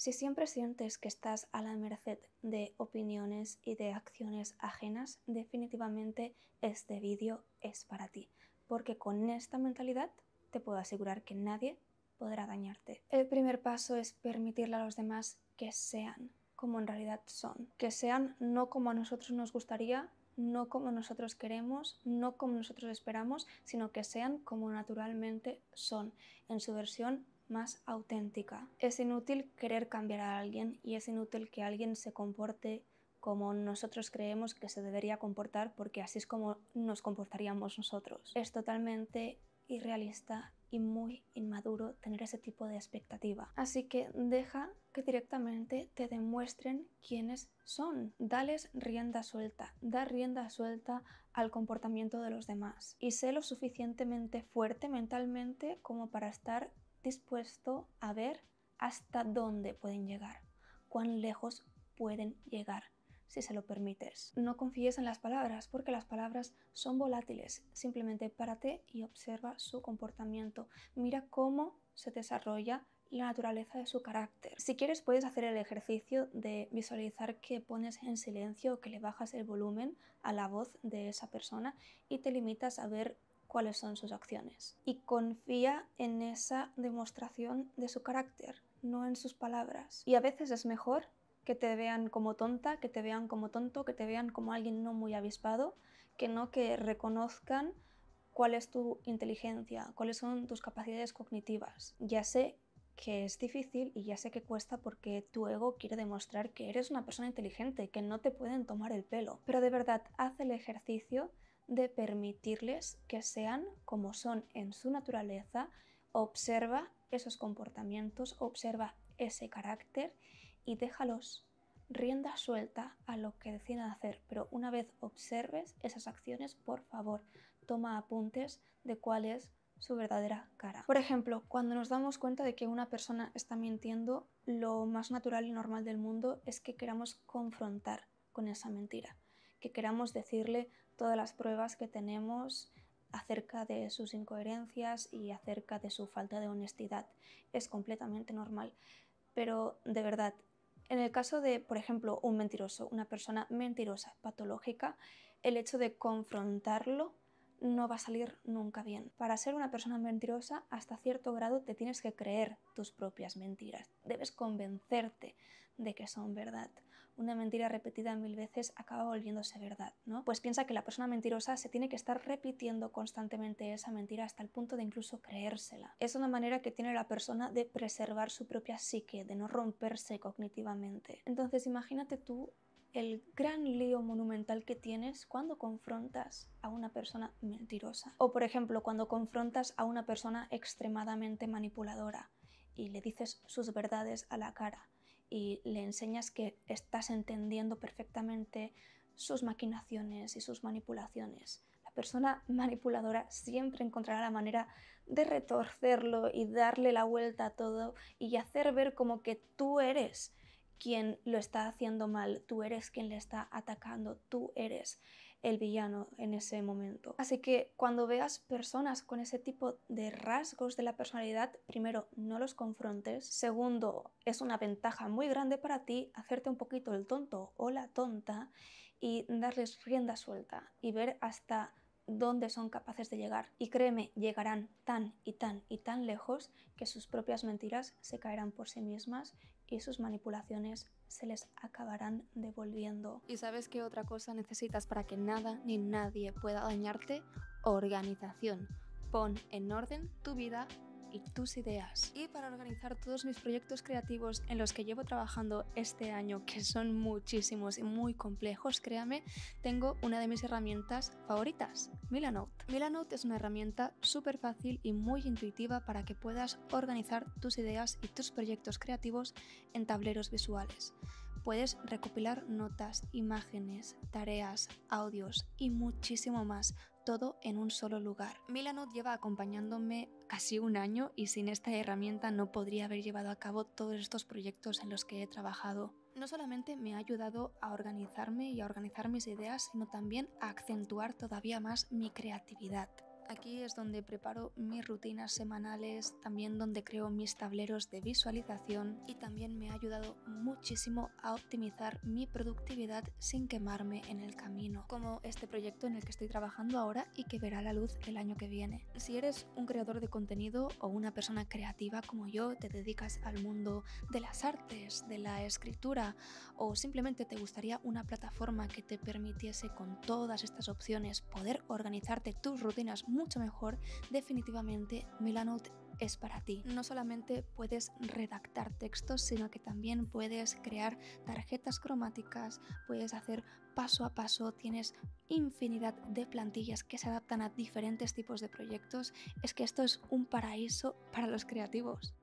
Si siempre sientes que estás a la merced de opiniones y de acciones ajenas, definitivamente este vídeo es para ti, porque con esta mentalidad te puedo asegurar que nadie podrá dañarte. El primer paso es permitirle a los demás que sean como en realidad son, que sean no como a nosotros nos gustaría, no como nosotros queremos, no como nosotros esperamos, sino que sean como naturalmente son, en su versión más auténtica. Es inútil querer cambiar a alguien y es inútil que alguien se comporte como nosotros creemos que se debería comportar porque así es como nos comportaríamos nosotros. Es totalmente irrealista y muy inmaduro tener ese tipo de expectativa. Así que deja que directamente te demuestren quiénes son. Dales rienda suelta, da rienda suelta al comportamiento de los demás y sé lo suficientemente fuerte mentalmente como para estar dispuesto a ver hasta dónde pueden llegar, cuán lejos pueden llegar si se lo permites. No confíes en las palabras porque las palabras son volátiles. Simplemente párate y observa su comportamiento. Mira cómo se desarrolla la naturaleza de su carácter. Si quieres puedes hacer el ejercicio de visualizar que pones en silencio o que le bajas el volumen a la voz de esa persona y te limitas a ver cuáles son sus acciones. Y confía en esa demostración de su carácter, no en sus palabras. Y a veces es mejor que te vean como tonta, que te vean como tonto, que te vean como alguien no muy avispado, que no que reconozcan cuál es tu inteligencia, cuáles son tus capacidades cognitivas. Ya sé que es difícil y ya sé que cuesta porque tu ego quiere demostrar que eres una persona inteligente, que no te pueden tomar el pelo. Pero de verdad, haz el ejercicio de permitirles que sean como son en su naturaleza, observa esos comportamientos, observa ese carácter y déjalos rienda suelta a lo que decidan hacer, pero una vez observes esas acciones, por favor, toma apuntes de cuáles su verdadera cara. Por ejemplo, cuando nos damos cuenta de que una persona está mintiendo, lo más natural y normal del mundo es que queramos confrontar con esa mentira, que queramos decirle todas las pruebas que tenemos acerca de sus incoherencias y acerca de su falta de honestidad. Es completamente normal. Pero de verdad, en el caso de, por ejemplo, un mentiroso, una persona mentirosa, patológica, el hecho de confrontarlo no va a salir nunca bien. Para ser una persona mentirosa, hasta cierto grado te tienes que creer tus propias mentiras. Debes convencerte de que son verdad. Una mentira repetida mil veces acaba volviéndose verdad, ¿no? Pues piensa que la persona mentirosa se tiene que estar repitiendo constantemente esa mentira hasta el punto de incluso creérsela. Es una manera que tiene la persona de preservar su propia psique, de no romperse cognitivamente. Entonces imagínate tú el gran lío monumental que tienes cuando confrontas a una persona mentirosa. O por ejemplo, cuando confrontas a una persona extremadamente manipuladora y le dices sus verdades a la cara y le enseñas que estás entendiendo perfectamente sus maquinaciones y sus manipulaciones. La persona manipuladora siempre encontrará la manera de retorcerlo y darle la vuelta a todo y hacer ver como que tú eres quien lo está haciendo mal, tú eres quien le está atacando, tú eres el villano en ese momento. Así que cuando veas personas con ese tipo de rasgos de la personalidad, primero, no los confrontes. Segundo, es una ventaja muy grande para ti hacerte un poquito el tonto o la tonta y darles rienda suelta y ver hasta dónde son capaces de llegar. Y créeme, llegarán tan y tan y tan lejos que sus propias mentiras se caerán por sí mismas y sus manipulaciones se les acabarán devolviendo. ¿Y sabes qué otra cosa necesitas para que nada ni nadie pueda dañarte? Organización. Pon en orden tu vida y tus ideas. Y para organizar todos mis proyectos creativos en los que llevo trabajando este año, que son muchísimos y muy complejos, créame, tengo una de mis herramientas favoritas, Milanote. Milanote es una herramienta súper fácil y muy intuitiva para que puedas organizar tus ideas y tus proyectos creativos en tableros visuales. Puedes recopilar notas, imágenes, tareas, audios y muchísimo más todo en un solo lugar. Milanote lleva acompañándome casi un año y sin esta herramienta no podría haber llevado a cabo todos estos proyectos en los que he trabajado. No solamente me ha ayudado a organizarme y a organizar mis ideas, sino también a acentuar todavía más mi creatividad. Aquí es donde preparo mis rutinas semanales, también donde creo mis tableros de visualización y también me ha ayudado muchísimo a optimizar mi productividad sin quemarme en el camino, como este proyecto en el que estoy trabajando ahora y que verá la luz el año que viene. Si eres un creador de contenido o una persona creativa como yo, te dedicas al mundo de las artes, de la escritura o simplemente te gustaría una plataforma que te permitiese con todas estas opciones poder organizarte tus rutinas mucho mejor, definitivamente Milanote es para ti. No solamente puedes redactar textos, sino que también puedes crear tarjetas cromáticas, puedes hacer paso a paso, tienes infinidad de plantillas que se adaptan a diferentes tipos de proyectos. Es que esto es un paraíso para los creativos.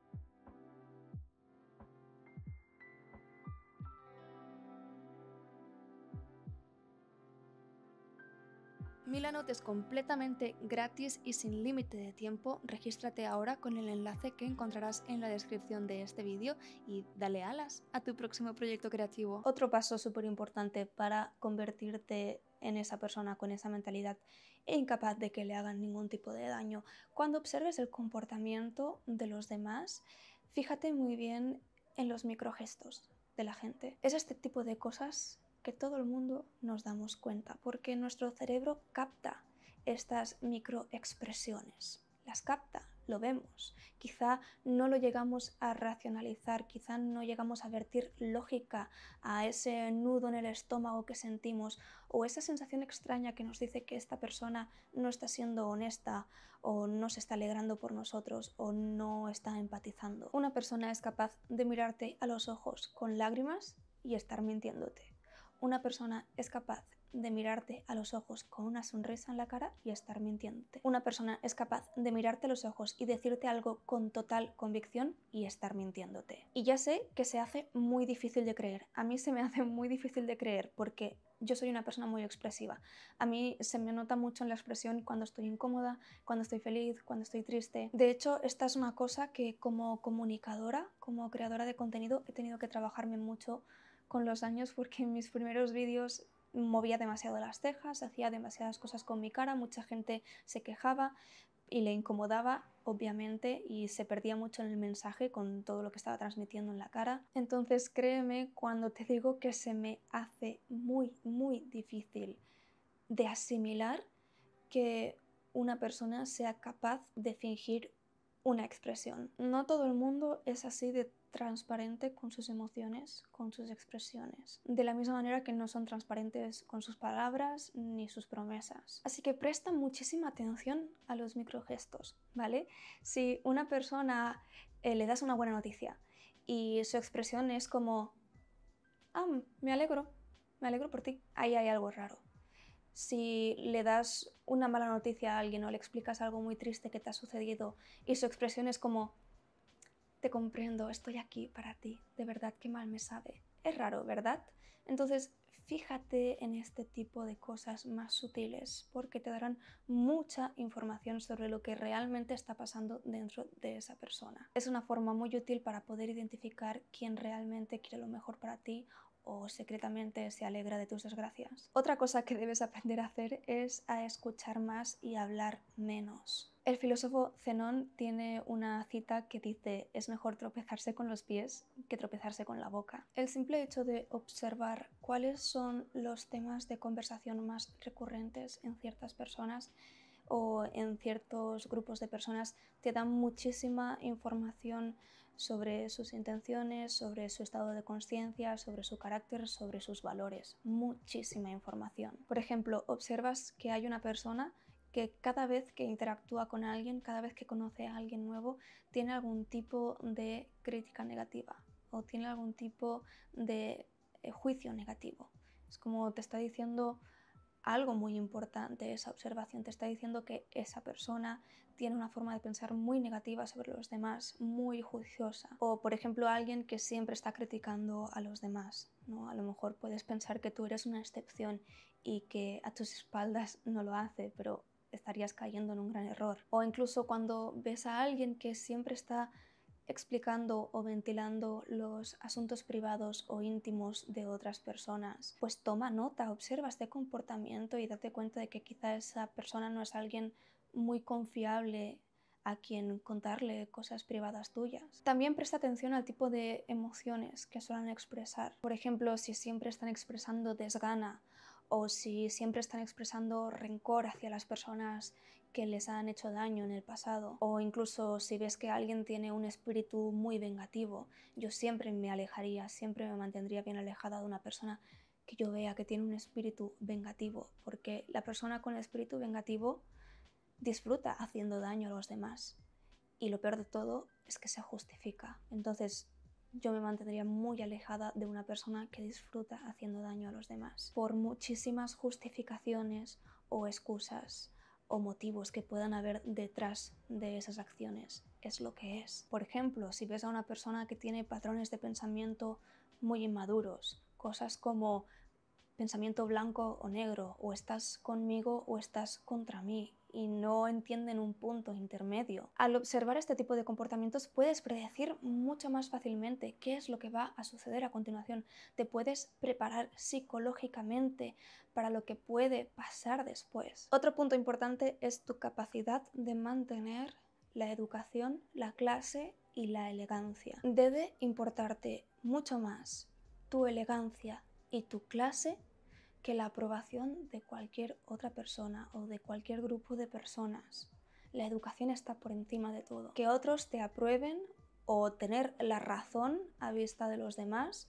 Milanote es completamente gratis y sin límite de tiempo. Regístrate ahora con el enlace que encontrarás en la descripción de este vídeo y dale alas a tu próximo proyecto creativo. Otro paso súper importante para convertirte en esa persona con esa mentalidad e incapaz de que le hagan ningún tipo de daño. Cuando observes el comportamiento de los demás, fíjate muy bien en los microgestos de la gente. Es este tipo de cosas todo el mundo nos damos cuenta, porque nuestro cerebro capta estas microexpresiones. Las capta, lo vemos. Quizá no lo llegamos a racionalizar, quizá no llegamos a vertir lógica a ese nudo en el estómago que sentimos o esa sensación extraña que nos dice que esta persona no está siendo honesta o no se está alegrando por nosotros o no está empatizando. Una persona es capaz de mirarte a los ojos con lágrimas y estar mintiéndote una persona es capaz de mirarte a los ojos con una sonrisa en la cara y estar mintiéndote. Una persona es capaz de mirarte a los ojos y decirte algo con total convicción y estar mintiéndote. Y ya sé que se hace muy difícil de creer. A mí se me hace muy difícil de creer porque yo soy una persona muy expresiva. A mí se me nota mucho en la expresión cuando estoy incómoda, cuando estoy feliz, cuando estoy triste. De hecho, esta es una cosa que como comunicadora, como creadora de contenido, he tenido que trabajarme mucho con los años porque en mis primeros vídeos movía demasiado las cejas, hacía demasiadas cosas con mi cara, mucha gente se quejaba y le incomodaba obviamente y se perdía mucho en el mensaje con todo lo que estaba transmitiendo en la cara. Entonces créeme cuando te digo que se me hace muy muy difícil de asimilar que una persona sea capaz de fingir una expresión. No todo el mundo es así de transparente con sus emociones, con sus expresiones, de la misma manera que no son transparentes con sus palabras ni sus promesas. Así que presta muchísima atención a los microgestos, ¿vale? Si una persona eh, le das una buena noticia y su expresión es como, ah, me alegro, me alegro por ti, ahí hay algo raro. Si le das una mala noticia a alguien o le explicas algo muy triste que te ha sucedido y su expresión es como, te comprendo, estoy aquí para ti, de verdad que mal me sabe. Es raro, ¿verdad? Entonces, fíjate en este tipo de cosas más sutiles porque te darán mucha información sobre lo que realmente está pasando dentro de esa persona. Es una forma muy útil para poder identificar quién realmente quiere lo mejor para ti o secretamente se alegra de tus desgracias. Otra cosa que debes aprender a hacer es a escuchar más y hablar menos. El filósofo Zenón tiene una cita que dice es mejor tropezarse con los pies que tropezarse con la boca. El simple hecho de observar cuáles son los temas de conversación más recurrentes en ciertas personas o en ciertos grupos de personas te da muchísima información sobre sus intenciones, sobre su estado de conciencia, sobre su carácter, sobre sus valores. Muchísima información. Por ejemplo, observas que hay una persona que cada vez que interactúa con alguien, cada vez que conoce a alguien nuevo, tiene algún tipo de crítica negativa o tiene algún tipo de eh, juicio negativo. Es como te está diciendo algo muy importante esa observación, te está diciendo que esa persona tiene una forma de pensar muy negativa sobre los demás, muy juiciosa. O por ejemplo alguien que siempre está criticando a los demás, ¿no? A lo mejor puedes pensar que tú eres una excepción y que a tus espaldas no lo hace, pero estarías cayendo en un gran error. O incluso cuando ves a alguien que siempre está explicando o ventilando los asuntos privados o íntimos de otras personas, pues toma nota, observa este comportamiento y date cuenta de que quizá esa persona no es alguien muy confiable a quien contarle cosas privadas tuyas. También presta atención al tipo de emociones que suelen expresar. Por ejemplo, si siempre están expresando desgana o si siempre están expresando rencor hacia las personas que les han hecho daño en el pasado, o incluso si ves que alguien tiene un espíritu muy vengativo, yo siempre me alejaría, siempre me mantendría bien alejada de una persona que yo vea que tiene un espíritu vengativo, porque la persona con el espíritu vengativo disfruta haciendo daño a los demás. Y lo peor de todo es que se justifica. Entonces, yo me mantendría muy alejada de una persona que disfruta haciendo daño a los demás. Por muchísimas justificaciones o excusas o motivos que puedan haber detrás de esas acciones. Es lo que es. Por ejemplo, si ves a una persona que tiene patrones de pensamiento muy inmaduros, cosas como pensamiento blanco o negro, o estás conmigo o estás contra mí, y no entienden un punto intermedio. Al observar este tipo de comportamientos puedes predecir mucho más fácilmente qué es lo que va a suceder a continuación. Te puedes preparar psicológicamente para lo que puede pasar después. Otro punto importante es tu capacidad de mantener la educación, la clase y la elegancia. Debe importarte mucho más tu elegancia y tu clase que la aprobación de cualquier otra persona o de cualquier grupo de personas. La educación está por encima de todo. Que otros te aprueben o tener la razón a vista de los demás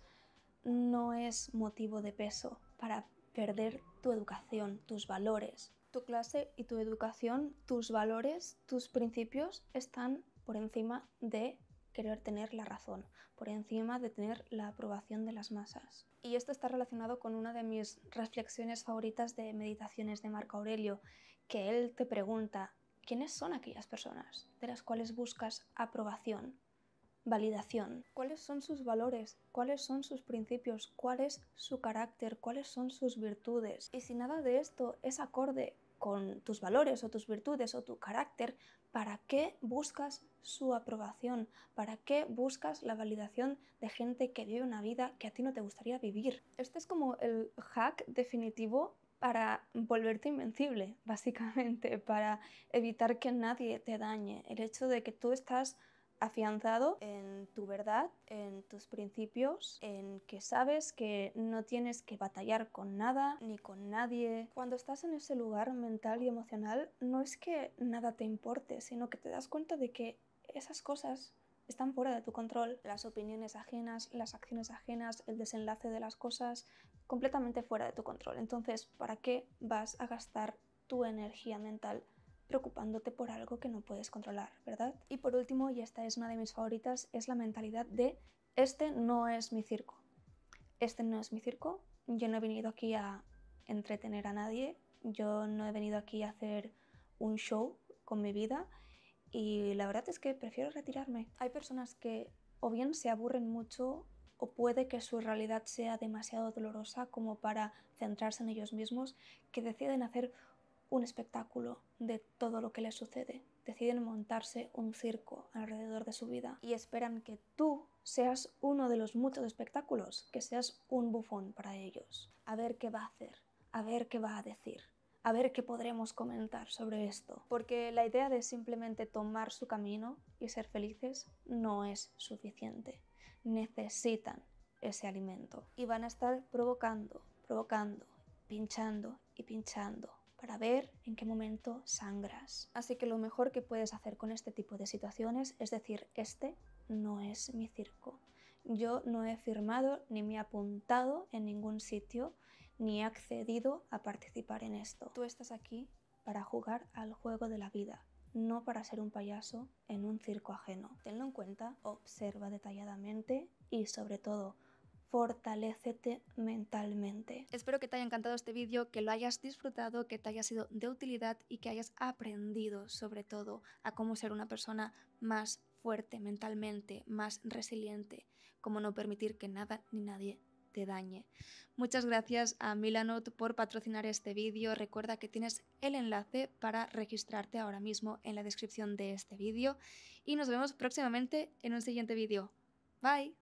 no es motivo de peso para perder tu educación, tus valores. Tu clase y tu educación, tus valores, tus principios están por encima de querer tener la razón, por encima de tener la aprobación de las masas. Y esto está relacionado con una de mis reflexiones favoritas de meditaciones de Marco Aurelio, que él te pregunta, ¿quiénes son aquellas personas de las cuales buscas aprobación? validación. ¿Cuáles son sus valores? ¿Cuáles son sus principios? ¿Cuál es su carácter? ¿Cuáles son sus virtudes? Y si nada de esto es acorde con tus valores o tus virtudes o tu carácter, ¿Para qué buscas su aprobación? ¿Para qué buscas la validación de gente que vive una vida que a ti no te gustaría vivir? Este es como el hack definitivo para volverte invencible, básicamente, para evitar que nadie te dañe. El hecho de que tú estás afianzado en tu verdad, en tus principios, en que sabes que no tienes que batallar con nada ni con nadie. Cuando estás en ese lugar mental y emocional, no es que nada te importe, sino que te das cuenta de que esas cosas están fuera de tu control. Las opiniones ajenas, las acciones ajenas, el desenlace de las cosas, completamente fuera de tu control. Entonces, ¿para qué vas a gastar tu energía mental? preocupándote por algo que no puedes controlar, ¿verdad? Y por último, y esta es una de mis favoritas, es la mentalidad de este no es mi circo. Este no es mi circo, yo no he venido aquí a entretener a nadie, yo no he venido aquí a hacer un show con mi vida y la verdad es que prefiero retirarme. Hay personas que o bien se aburren mucho o puede que su realidad sea demasiado dolorosa como para centrarse en ellos mismos, que deciden hacer un espectáculo de todo lo que les sucede. Deciden montarse un circo alrededor de su vida y esperan que tú seas uno de los muchos espectáculos, que seas un bufón para ellos. A ver qué va a hacer, a ver qué va a decir, a ver qué podremos comentar sobre esto. Porque la idea de simplemente tomar su camino y ser felices no es suficiente. Necesitan ese alimento y van a estar provocando, provocando, pinchando y pinchando para ver en qué momento sangras. Así que lo mejor que puedes hacer con este tipo de situaciones es decir, este no es mi circo. Yo no he firmado ni me he apuntado en ningún sitio ni he accedido a participar en esto. Tú estás aquí para jugar al juego de la vida, no para ser un payaso en un circo ajeno. Tenlo en cuenta, observa detalladamente y sobre todo Fortalecete mentalmente. Espero que te haya encantado este vídeo, que lo hayas disfrutado, que te haya sido de utilidad y que hayas aprendido sobre todo a cómo ser una persona más fuerte mentalmente, más resiliente, cómo no permitir que nada ni nadie te dañe. Muchas gracias a Milanot por patrocinar este vídeo. Recuerda que tienes el enlace para registrarte ahora mismo en la descripción de este vídeo y nos vemos próximamente en un siguiente vídeo. Bye.